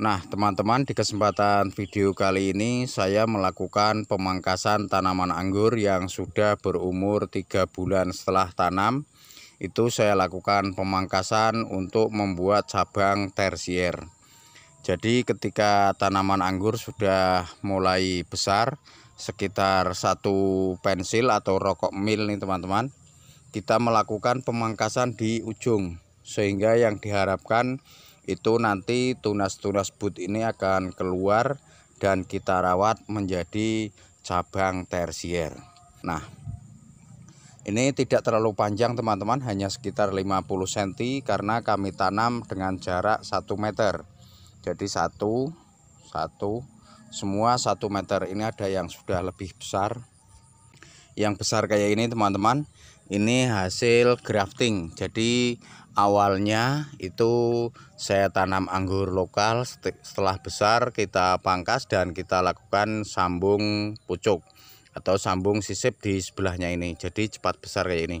Nah teman-teman di kesempatan video kali ini saya melakukan pemangkasan tanaman anggur yang sudah berumur 3 bulan setelah tanam Itu saya lakukan pemangkasan untuk membuat cabang tersier Jadi ketika tanaman anggur sudah mulai besar Sekitar satu pensil atau rokok mil nih teman-teman Kita melakukan pemangkasan di ujung Sehingga yang diharapkan itu nanti tunas-tunas but ini akan keluar dan kita rawat menjadi cabang tersier nah ini tidak terlalu panjang teman-teman hanya sekitar 50 cm karena kami tanam dengan jarak 1 meter jadi satu satu semua satu meter ini ada yang sudah lebih besar yang besar kayak ini teman-teman ini hasil grafting jadi awalnya itu saya tanam anggur lokal setelah besar kita pangkas dan kita lakukan sambung pucuk atau sambung sisip di sebelahnya ini jadi cepat besar kayak ini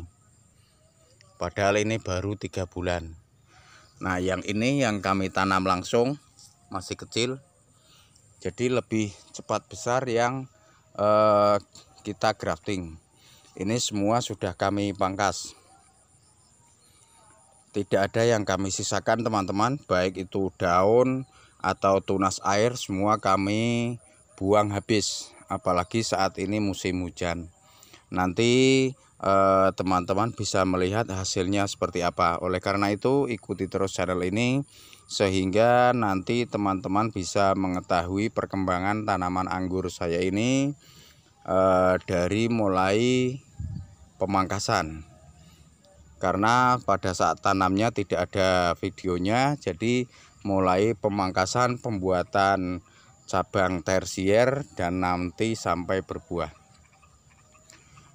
padahal ini baru tiga bulan nah yang ini yang kami tanam langsung masih kecil jadi lebih cepat besar yang eh, kita grafting ini semua sudah kami pangkas tidak ada yang kami sisakan teman-teman baik itu daun atau tunas air semua kami buang habis apalagi saat ini musim hujan nanti eh, teman-teman eh, bisa melihat hasilnya seperti apa oleh karena itu ikuti terus channel ini sehingga nanti teman-teman bisa mengetahui perkembangan tanaman anggur saya ini eh, dari mulai pemangkasan karena pada saat tanamnya tidak ada videonya jadi mulai pemangkasan pembuatan cabang tersier dan nanti sampai berbuah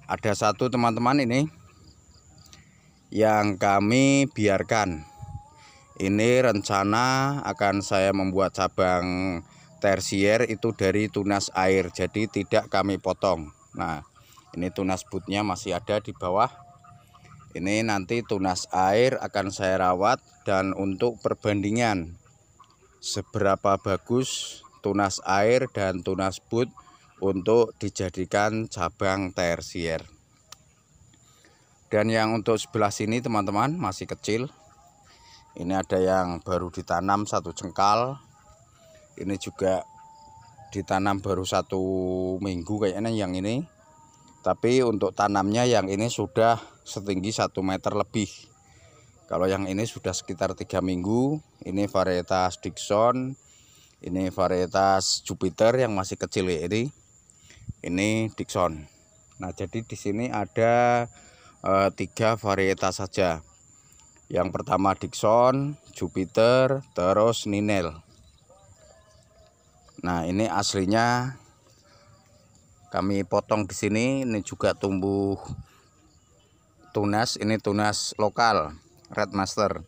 ada satu teman-teman ini yang kami biarkan ini rencana akan saya membuat cabang tersier itu dari tunas air jadi tidak kami potong nah ini tunas butnya masih ada di bawah ini nanti tunas air akan saya rawat dan untuk perbandingan seberapa bagus tunas air dan tunas but untuk dijadikan cabang tersier. Dan yang untuk sebelah sini teman-teman masih kecil. Ini ada yang baru ditanam satu cengkal. Ini juga ditanam baru satu minggu kayaknya yang ini tapi untuk tanamnya yang ini sudah setinggi 1 meter lebih kalau yang ini sudah sekitar tiga minggu ini varietas Dixon ini varietas Jupiter yang masih kecil ya ini ini Dixon nah jadi di sini ada e, tiga varietas saja yang pertama Dixon Jupiter terus Ninel nah ini aslinya kami potong di sini ini juga tumbuh tunas ini tunas lokal red master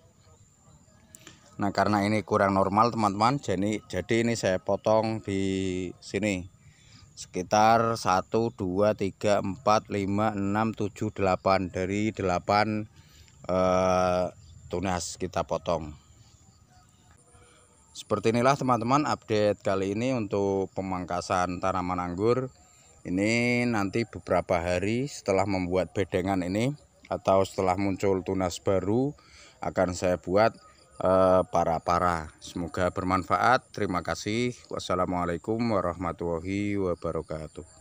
nah karena ini kurang normal teman-teman jadi jadi ini saya potong di sini sekitar 1 2 3 4 5 6 7 8 dari 8 eh, tunas kita potong seperti inilah teman-teman update kali ini untuk pemangkasan tanaman anggur ini nanti beberapa hari setelah membuat bedengan ini atau setelah muncul tunas baru akan saya buat para-para. Eh, Semoga bermanfaat. Terima kasih. Wassalamualaikum warahmatullahi wabarakatuh.